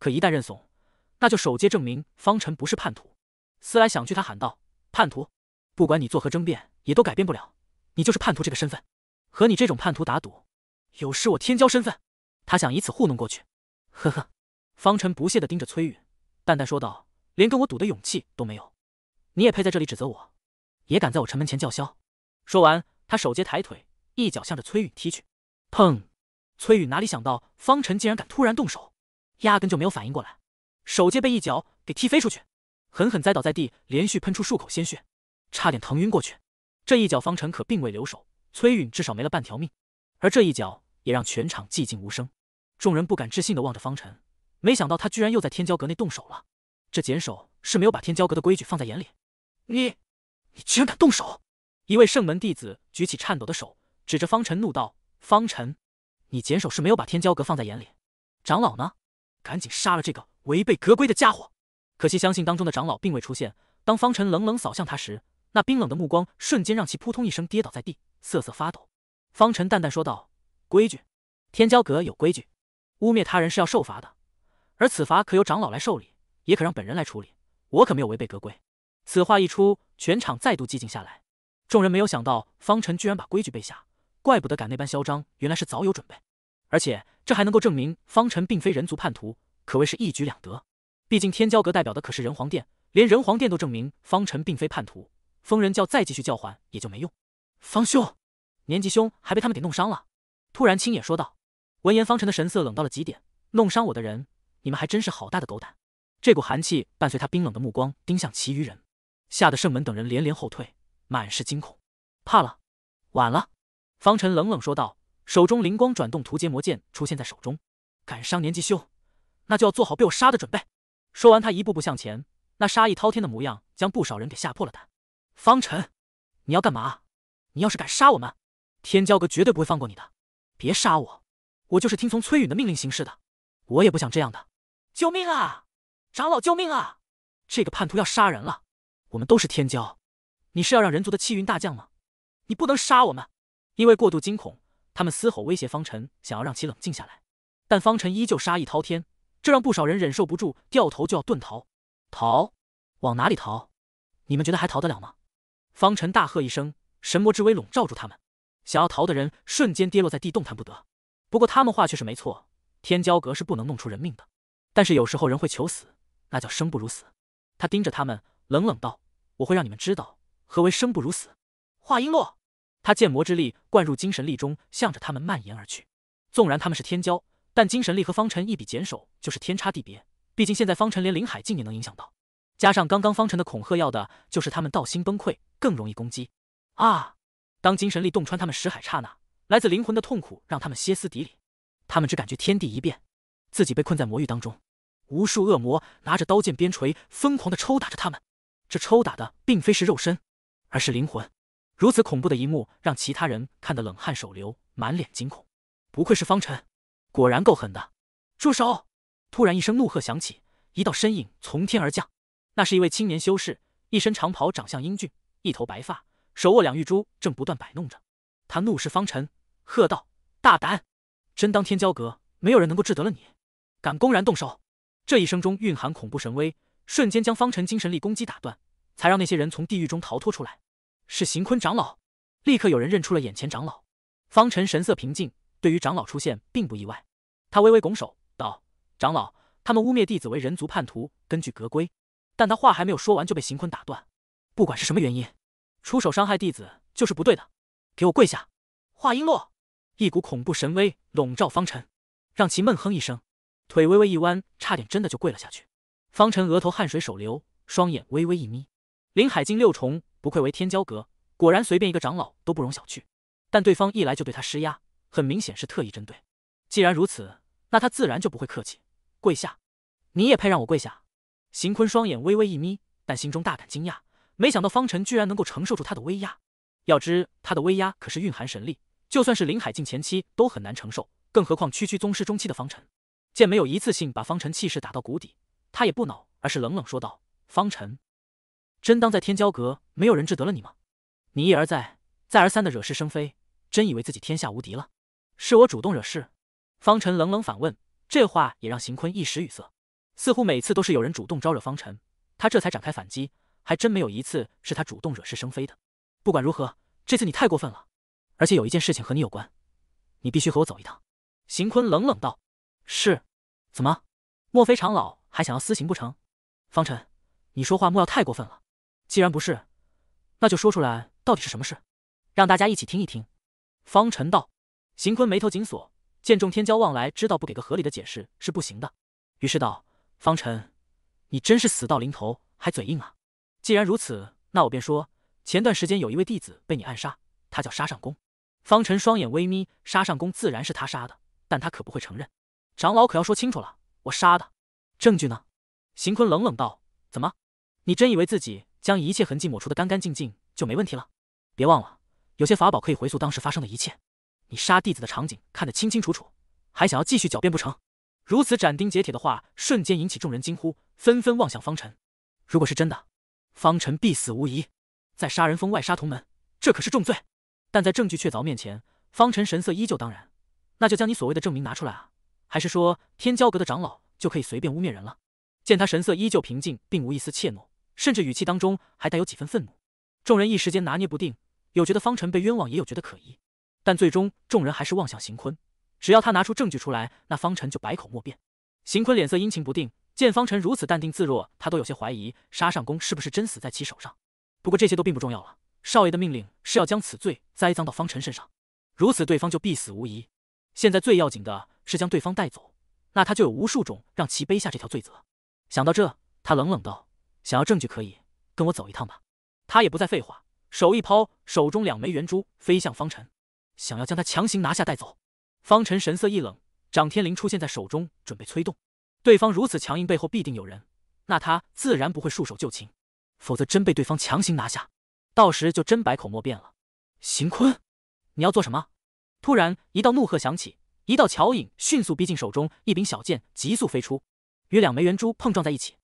可一旦认怂，那就首接证明方辰不是叛徒。思来想去，他喊道：“叛徒，不管你作何争辩，也都改变不了你就是叛徒这个身份。和你这种叛徒打赌，有失我天骄身份。”他想以此糊弄过去。呵呵，方辰不屑的盯着崔允，淡淡说道：“连跟我赌的勇气都没有，你也配在这里指责我？也敢在我城门前叫嚣？”说完，他手接抬腿，一脚向着崔允踢去。砰！崔允哪里想到方辰竟然敢突然动手？压根就没有反应过来，手接被一脚给踢飞出去，狠狠栽倒在地，连续喷出数口鲜血，差点疼晕过去。这一脚方辰可并未留手，崔允至少没了半条命。而这一脚也让全场寂静无声，众人不敢置信的望着方辰，没想到他居然又在天骄阁内动手了。这简手是没有把天骄阁的规矩放在眼里。你，你居然敢动手！一位圣门弟子举起颤抖的手，指着方辰怒道：“方辰，你简手是没有把天骄阁放在眼里？长老呢？”赶紧杀了这个违背格规的家伙！可惜，相信当中的长老并未出现。当方辰冷冷扫向他时，那冰冷的目光瞬间让其扑通一声跌倒在地，瑟瑟发抖。方辰淡淡说道：“规矩，天骄阁有规矩，污蔑他人是要受罚的。而此罚可由长老来受理，也可让本人来处理。我可没有违背格规。”此话一出，全场再度寂静下来。众人没有想到方辰居然把规矩背下，怪不得敢那般嚣张，原来是早有准备。而且。这还能够证明方辰并非人族叛徒，可谓是一举两得。毕竟天骄阁代表的可是人皇殿，连人皇殿都证明方辰并非叛徒，封人教再继续叫唤也就没用。方兄，年纪兄还被他们给弄伤了。突然，青野说道。闻言，方辰的神色冷到了极点。弄伤我的人，你们还真是好大的狗胆！这股寒气伴随他冰冷的目光盯向其余人，吓得圣门等人连连后退，满是惊恐。怕了？晚了！方辰冷冷说道。手中灵光转动，屠杰魔剑出现在手中。敢伤年纪修，那就要做好被我杀的准备。说完，他一步步向前，那杀意滔天的模样将不少人给吓破了胆。方辰，你要干嘛？你要是敢杀我们，天骄哥绝对不会放过你的。别杀我，我就是听从崔允的命令行事的。我也不想这样的。救命啊！长老，救命啊！这个叛徒要杀人了。我们都是天骄，你是要让人族的气运大将吗？你不能杀我们，因为过度惊恐。他们嘶吼威胁方辰，想要让其冷静下来，但方辰依旧杀意滔天，这让不少人忍受不住，掉头就要遁逃。逃？往哪里逃？你们觉得还逃得了吗？方辰大喝一声，神魔之威笼罩住他们，想要逃的人瞬间跌落在地，动弹不得。不过他们话却是没错，天骄阁是不能弄出人命的。但是有时候人会求死，那叫生不如死。他盯着他们，冷冷道：“我会让你们知道何为生不如死。”话音落。他剑魔之力灌入精神力中，向着他们蔓延而去。纵然他们是天骄，但精神力和方辰一比，简手就是天差地别。毕竟现在方辰连林海境也能影响到，加上刚刚方辰的恐吓，要的就是他们道心崩溃，更容易攻击。啊！当精神力洞穿他们识海刹那，来自灵魂的痛苦让他们歇斯底里。他们只感觉天地一变，自己被困在魔域当中，无数恶魔拿着刀剑鞭锤，疯狂的抽打着他们。这抽打的并非是肉身，而是灵魂。如此恐怖的一幕，让其他人看得冷汗手流，满脸惊恐。不愧是方辰，果然够狠的。住手！突然一声怒喝响起，一道身影从天而降。那是一位青年修士，一身长袍，长相英俊，一头白发，手握两玉珠，正不断摆弄着。他怒视方辰，喝道：“大胆！真当天骄阁没有人能够治得了你，敢公然动手！”这一声中蕴含恐怖神威，瞬间将方辰精神力攻击打断，才让那些人从地狱中逃脱出来。是邢坤长老，立刻有人认出了眼前长老。方辰神色平静，对于长老出现并不意外。他微微拱手道：“长老，他们污蔑弟子为人族叛徒，根据格规。”但他话还没有说完，就被邢坤打断：“不管是什么原因，出手伤害弟子就是不对的，给我跪下！”话音落，一股恐怖神威笼罩方辰，让其闷哼一声，腿微微一弯，差点真的就跪了下去。方辰额头汗水手流，双眼微微一眯，林海境六重。不愧为天骄阁，果然随便一个长老都不容小觑。但对方一来就对他施压，很明显是特意针对。既然如此，那他自然就不会客气，跪下！你也配让我跪下？邢坤双眼微微一眯，但心中大感惊讶，没想到方辰居然能够承受住他的威压。要知他的威压可是蕴含神力，就算是林海境前期都很难承受，更何况区区宗师中期的方辰。见没有一次性把方辰气势打到谷底，他也不恼，而是冷冷说道：“方辰。”真当在天骄阁没有人治得了你吗？你一而再、再而三的惹是生非，真以为自己天下无敌了？是我主动惹事？方辰冷冷反问，这话也让邢坤一时语塞。似乎每次都是有人主动招惹方辰，他这才展开反击，还真没有一次是他主动惹是生非的。不管如何，这次你太过分了，而且有一件事情和你有关，你必须和我走一趟。邢坤冷冷道：“是，怎么？莫非长老还想要私刑不成？”方辰，你说话莫要太过分了。既然不是，那就说出来，到底是什么事，让大家一起听一听。方辰道。邢坤眉头紧锁，见众天骄望来，知道不给个合理的解释是不行的，于是道：“方辰，你真是死到临头还嘴硬啊！既然如此，那我便说，前段时间有一位弟子被你暗杀，他叫沙上公。”方辰双眼微眯，沙上公自然是他杀的，但他可不会承认。长老可要说清楚了，我杀的，证据呢？邢坤冷冷道：“怎么，你真以为自己？”将一切痕迹抹除的干干净净就没问题了。别忘了，有些法宝可以回溯当时发生的一切，你杀弟子的场景看得清清楚楚，还想要继续狡辩不成？如此斩钉截铁的话，瞬间引起众人惊呼，纷纷望向方辰。如果是真的，方辰必死无疑。在杀人峰外杀同门，这可是重罪。但在证据确凿面前，方辰神色依旧当然。那就将你所谓的证明拿出来啊！还是说天骄阁的长老就可以随便污蔑人了？见他神色依旧平静，并无一丝怯懦。甚至语气当中还带有几分愤怒，众人一时间拿捏不定，有觉得方辰被冤枉，也有觉得可疑。但最终，众人还是望向邢坤，只要他拿出证据出来，那方辰就百口莫辩。邢坤脸色阴晴不定，见方辰如此淡定自若，他都有些怀疑沙上公是不是真死在其手上。不过这些都并不重要了，少爷的命令是要将此罪栽赃到方辰身上，如此对方就必死无疑。现在最要紧的是将对方带走，那他就有无数种让其背下这条罪责。想到这，他冷冷道。想要证据可以跟我走一趟吧。他也不再废话，手一抛，手中两枚圆珠飞向方辰，想要将他强行拿下带走。方辰神色一冷，掌天灵出现在手中，准备催动。对方如此强硬，背后必定有人，那他自然不会束手就擒，否则真被对方强行拿下，到时就真百口莫辩了。邢坤，你要做什么？突然一道怒喝响起，一道乔影迅速逼近，手中一柄小剑急速飞出，与两枚圆珠碰撞在一起，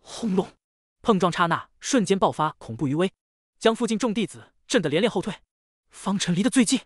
轰隆。碰撞刹那，瞬间爆发恐怖余威，将附近众弟子震得连连后退。方辰离得最近，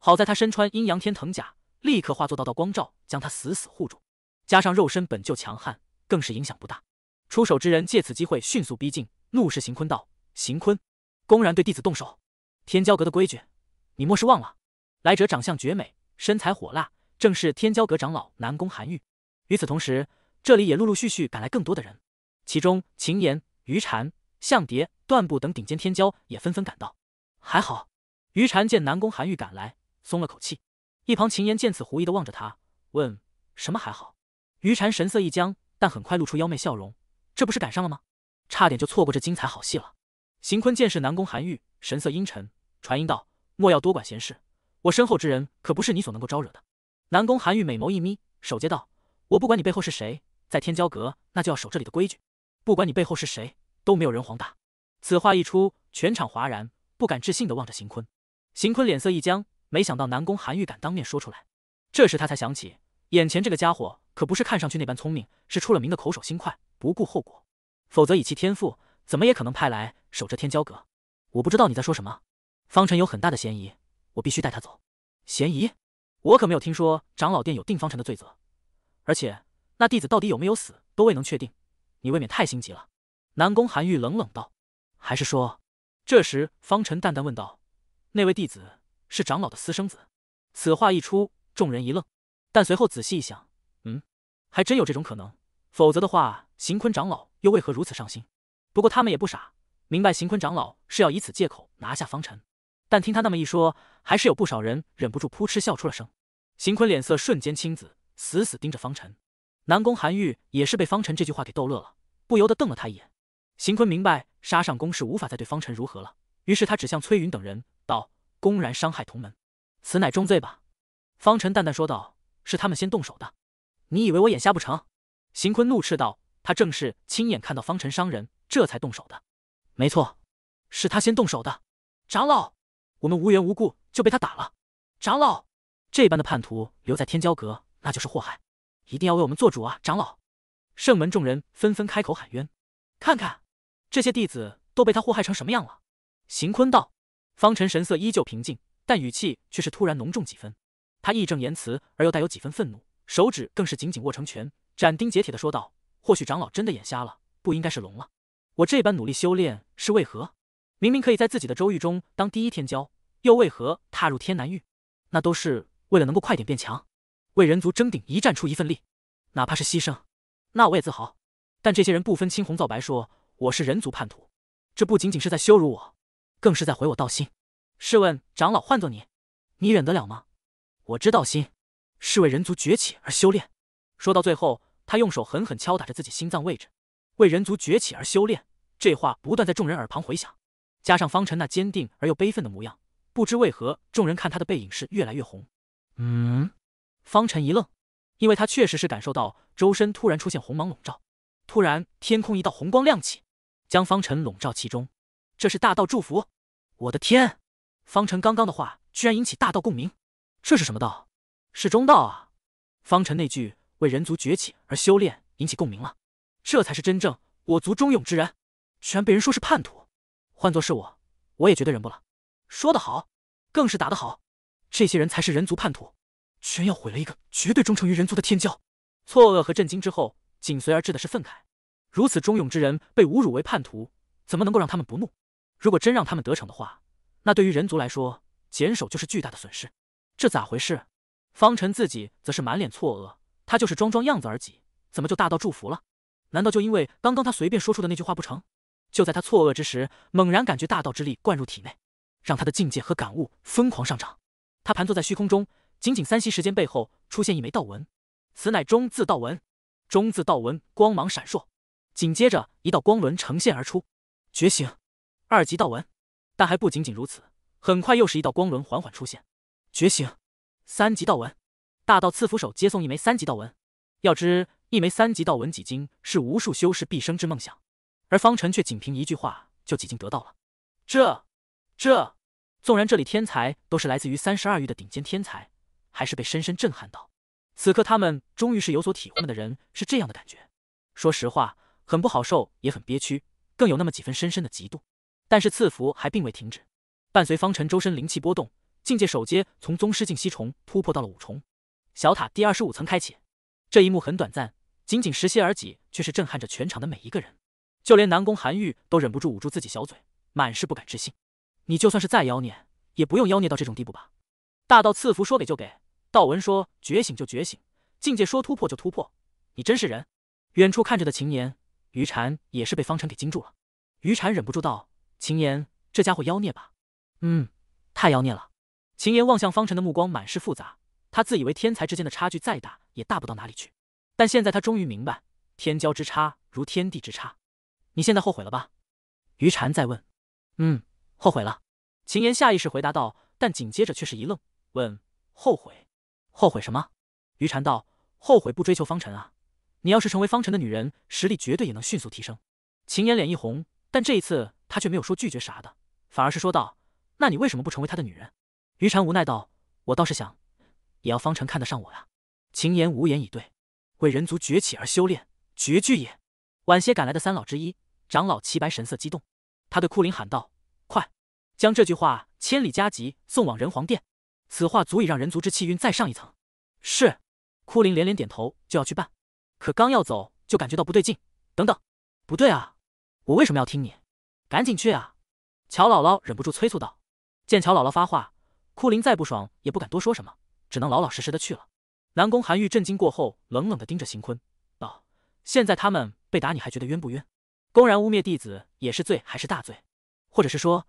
好在他身穿阴阳天藤甲，立刻化作道道光照，将他死死护住。加上肉身本就强悍，更是影响不大。出手之人借此机会迅速逼近，怒视邢坤道：“邢坤，公然对弟子动手，天骄阁的规矩，你莫是忘了？”来者长相绝美，身材火辣，正是天骄阁长老南宫寒玉。与此同时，这里也陆陆续续赶来更多的人，其中秦岩、于禅、向蝶、段步等顶尖天骄也纷纷赶到。还好，于禅见南宫韩愈赶来，松了口气。一旁秦言见此，狐疑的望着他，问：“什么还好？”于禅神色一僵，但很快露出妖媚笑容：“这不是赶上了吗？差点就错过这精彩好戏了。”邢坤见是南宫韩愈，神色阴沉，传音道：“莫要多管闲事，我身后之人可不是你所能够招惹的。”南宫韩愈美眸一眯，手接道：“我不管你背后是谁，在天骄阁，那就要守这里的规矩。”不管你背后是谁，都没有人皇大。此话一出，全场哗然，不敢置信地望着邢坤。邢坤脸色一僵，没想到南宫寒玉敢当面说出来。这时他才想起，眼前这个家伙可不是看上去那般聪明，是出了名的口手心快，不顾后果。否则以其天赋，怎么也可能派来守着天骄阁。我不知道你在说什么。方辰有很大的嫌疑，我必须带他走。嫌疑？我可没有听说长老殿有定方辰的罪责，而且那弟子到底有没有死，都未能确定。你未免太心急了，南宫寒玉冷冷道。还是说？这时方辰淡淡问道，那位弟子是长老的私生子？此话一出，众人一愣，但随后仔细一想，嗯，还真有这种可能。否则的话，邢坤长老又为何如此上心？不过他们也不傻，明白邢坤长老是要以此借口拿下方辰。但听他那么一说，还是有不少人忍不住扑哧笑出了声。邢坤脸色瞬间青紫，死死盯着方辰。南宫韩愈也是被方辰这句话给逗乐了，不由得瞪了他一眼。邢坤明白杀上宫是无法再对方辰如何了，于是他指向崔云等人道：“公然伤害同门，此乃重罪吧？”方辰淡淡说道：“是他们先动手的，你以为我眼瞎不成？”邢坤怒斥道：“他正是亲眼看到方辰伤人，这才动手的。没错，是他先动手的。长老，我们无缘无故就被他打了。长老，这般的叛徒留在天骄阁，那就是祸害。”一定要为我们做主啊，长老！圣门众人纷纷开口喊冤，看看这些弟子都被他祸害成什么样了。邢坤道，方辰神色依旧平静，但语气却是突然浓重几分。他义正言辞而又带有几分愤怒，手指更是紧紧握成拳，斩钉截铁的说道：“或许长老真的眼瞎了，不应该是聋了。我这般努力修炼是为何？明明可以在自己的州域中当第一天骄，又为何踏入天南域？那都是为了能够快点变强。”为人族争顶，一战出一份力，哪怕是牺牲，那我也自豪。但这些人不分青红皂白说我是人族叛徒，这不仅仅是在羞辱我，更是在毁我道心。试问长老，换做你，你忍得了吗？我知道心是为人族崛起而修炼。说到最后，他用手狠狠敲打着自己心脏位置，为人族崛起而修炼，这话不断在众人耳旁回响。加上方辰那坚定而又悲愤的模样，不知为何，众人看他的背影是越来越红。嗯。方辰一愣，因为他确实是感受到周身突然出现红芒笼罩。突然，天空一道红光亮起，将方辰笼罩其中。这是大道祝福！我的天，方辰刚刚的话居然引起大道共鸣。这是什么道？是中道啊！方辰那句“为人族崛起而修炼”引起共鸣了。这才是真正我族忠勇之人，居然被人说是叛徒。换作是我，我也绝对忍不了。说得好，更是打得好。这些人才是人族叛徒。全要毁了一个绝对忠诚于人族的天骄！错愕和震惊之后，紧随而至的是愤慨。如此忠勇之人被侮辱为叛徒，怎么能够让他们不怒？如果真让他们得逞的话，那对于人族来说，减手就是巨大的损失。这咋回事？方辰自己则是满脸错愕，他就是装装样子而已，怎么就大道祝福了？难道就因为刚刚他随便说出的那句话不成？就在他错愕之时，猛然感觉大道之力灌入体内，让他的境界和感悟疯狂上涨。他盘坐在虚空中。仅仅三息时间，背后出现一枚道纹，此乃中字道纹。中字道纹光芒闪烁，紧接着一道光轮呈现而出，觉醒二级道纹。但还不仅仅如此，很快又是一道光轮缓缓出现，觉醒三级道纹。大道赐福手接送一枚三级道纹，要知一枚三级道纹几经是无数修士毕生之梦想，而方辰却仅凭一句话就几经得到了。这，这，纵然这里天才都是来自于三十二域的顶尖天才。还是被深深震撼到，此刻他们终于是有所体会的人是这样的感觉，说实话很不好受，也很憋屈，更有那么几分深深的嫉妒。但是赐福还并未停止，伴随方辰周身灵气波动，境界首阶从宗师境吸重突破到了五重，小塔第二十五层开启。这一幕很短暂，仅仅十息而已，却是震撼着全场的每一个人，就连南宫韩愈都忍不住捂住自己小嘴，满是不敢置信。你就算是再妖孽，也不用妖孽到这种地步吧？大道赐福说给就给。道文说：“觉醒就觉醒，境界说突破就突破，你真是人。”远处看着的秦言、于禅也是被方辰给惊住了。于禅忍不住道：“秦言这家伙妖孽吧？嗯，太妖孽了。”秦言望向方辰的目光满是复杂。他自以为天才之间的差距再大也大不到哪里去，但现在他终于明白，天骄之差如天地之差。你现在后悔了吧？于禅再问：“嗯，后悔了。”秦言下意识回答道，但紧接着却是一愣，问：“后悔？”后悔什么？于禅道后悔不追求方辰啊！你要是成为方辰的女人，实力绝对也能迅速提升。秦岩脸一红，但这一次他却没有说拒绝啥的，反而是说道：“那你为什么不成为他的女人？”于禅无奈道：“我倒是想，也要方辰看得上我呀。”秦岩无言以对。为人族崛起而修炼，绝句也。晚些赶来的三老之一长老齐白神色激动，他对库林喊道：“快，将这句话千里加急送往人皇殿。”此话足以让人族之气运再上一层。是，枯灵连连点头，就要去办，可刚要走，就感觉到不对劲。等等，不对啊，我为什么要听你？赶紧去啊！乔姥姥忍不住催促道。见乔姥姥发话，枯灵再不爽也不敢多说什么，只能老老实实的去了。南宫寒玉震惊过后，冷冷的盯着邢坤，道：“现在他们被打，你还觉得冤不冤？公然污蔑弟子也是罪，还是大罪？或者是说……”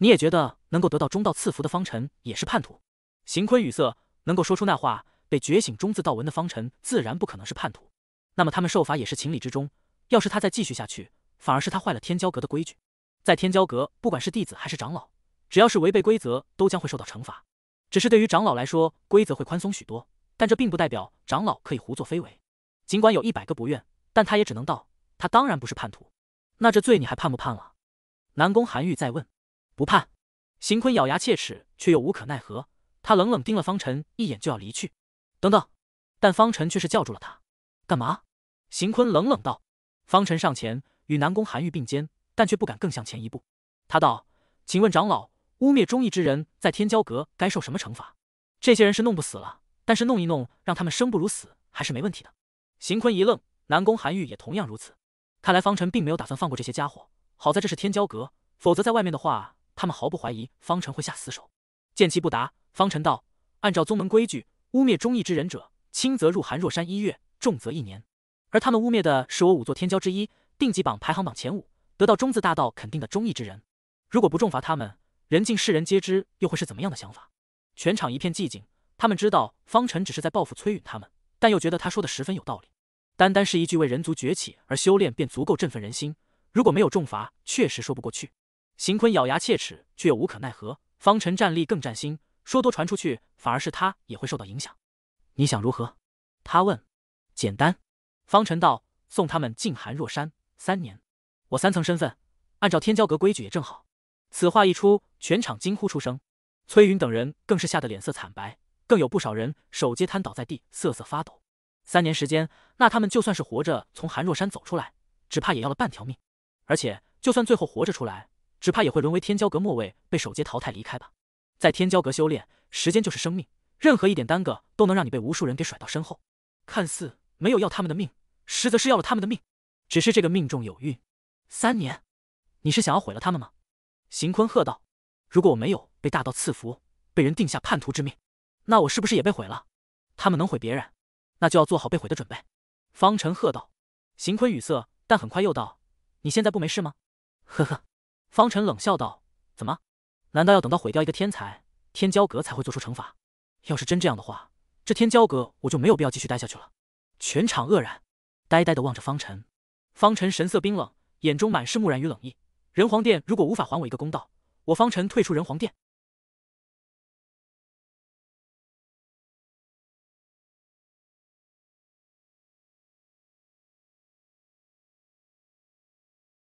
你也觉得能够得到中道赐福的方辰也是叛徒？邢坤语塞，能够说出那话，被觉醒中字道文的方辰自然不可能是叛徒。那么他们受罚也是情理之中。要是他再继续下去，反而是他坏了天骄阁的规矩。在天骄阁，不管是弟子还是长老，只要是违背规则，都将会受到惩罚。只是对于长老来说，规则会宽松许多，但这并不代表长老可以胡作非为。尽管有一百个不愿，但他也只能道，他当然不是叛徒。那这罪你还判不判了？南宫寒玉再问。不判。邢坤咬牙切齿，却又无可奈何。他冷冷盯了方辰一眼，就要离去。等等！但方辰却是叫住了他。干嘛？邢坤冷冷道。方辰上前与南宫寒玉并肩，但却不敢更向前一步。他道：“请问长老，污蔑忠义之人，在天骄阁该受什么惩罚？”这些人是弄不死了，但是弄一弄，让他们生不如死，还是没问题的。邢坤一愣，南宫寒玉也同样如此。看来方辰并没有打算放过这些家伙。好在这是天骄阁，否则在外面的话。他们毫不怀疑方辰会下死手，见其不答，方辰道：“按照宗门规矩，污蔑忠义之人者，轻则入寒若山一月，重则一年。而他们污蔑的是我五座天骄之一，定级榜排行榜前五，得到中字大道肯定的忠义之人。如果不重罚他们，人尽世人皆知，又会是怎么样的想法？”全场一片寂静。他们知道方辰只是在报复崔允他们，但又觉得他说的十分有道理。单单是一句为人族崛起而修炼，便足够振奋人心。如果没有重罚，确实说不过去。邢坤咬牙切齿，却又无可奈何。方辰战力更战心，说多传出去，反而是他也会受到影响。你想如何？他问。简单，方辰道。送他们进寒若山三年，我三层身份，按照天骄阁规矩也正好。此话一出，全场惊呼出声。崔云等人更是吓得脸色惨白，更有不少人手接瘫倒在地，瑟瑟发抖。三年时间，那他们就算是活着从寒若山走出来，只怕也要了半条命。而且，就算最后活着出来，只怕也会沦为天骄阁末位，被首阶淘汰离开吧。在天骄阁修炼，时间就是生命，任何一点耽搁都能让你被无数人给甩到身后。看似没有要他们的命，实则是要了他们的命。只是这个命中有运，三年，你是想要毁了他们吗？邢坤喝道：“如果我没有被大道赐福，被人定下叛徒之命，那我是不是也被毁了？他们能毁别人，那就要做好被毁的准备。”方辰喝道。邢坤语塞，但很快又道：“你现在不没事吗？”呵呵。方辰冷笑道：“怎么？难道要等到毁掉一个天才，天骄阁才会做出惩罚？要是真这样的话，这天骄阁我就没有必要继续待下去了。”全场愕然，呆呆的望着方辰。方辰神色冰冷，眼中满是木然与冷意。人皇殿如果无法还我一个公道，我方辰退出人皇殿。